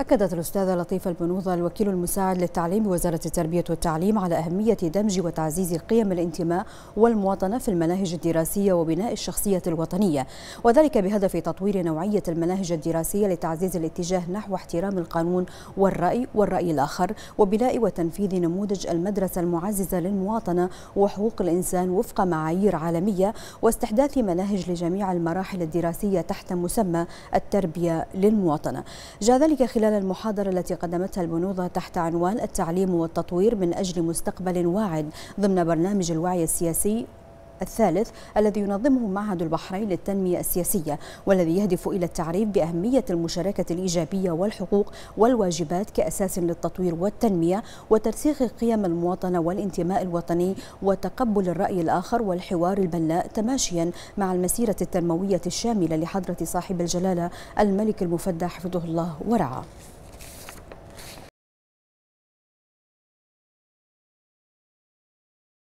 أكدت الأستاذة لطيفة البنوضة الوكيل المساعد للتعليم بوزارة التربية والتعليم على أهمية دمج وتعزيز قيم الانتماء والمواطنة في المناهج الدراسية وبناء الشخصية الوطنية وذلك بهدف تطوير نوعية المناهج الدراسية لتعزيز الاتجاه نحو احترام القانون والرأي والرأي الآخر وبناء وتنفيذ نموذج المدرسة المعززة للمواطنة وحقوق الإنسان وفق معايير عالمية واستحداث مناهج لجميع المراحل الدراسية تحت مسمى التربية للمواطنة جاء ذلك خلال خلال المحاضرة التي قدمتها البنوضة تحت عنوان التعليم والتطوير من أجل مستقبل واعد ضمن برنامج الوعي السياسي الثالث الذي ينظمه معهد البحرين للتنمية السياسية والذي يهدف إلى التعريف بأهمية المشاركة الإيجابية والحقوق والواجبات كأساس للتطوير والتنمية وترسيخ قيم المواطنة والانتماء الوطني وتقبل الرأي الآخر والحوار البناء تماشيا مع المسيرة التنموية الشاملة لحضرة صاحب الجلالة الملك المفدى حفظه الله ورعاه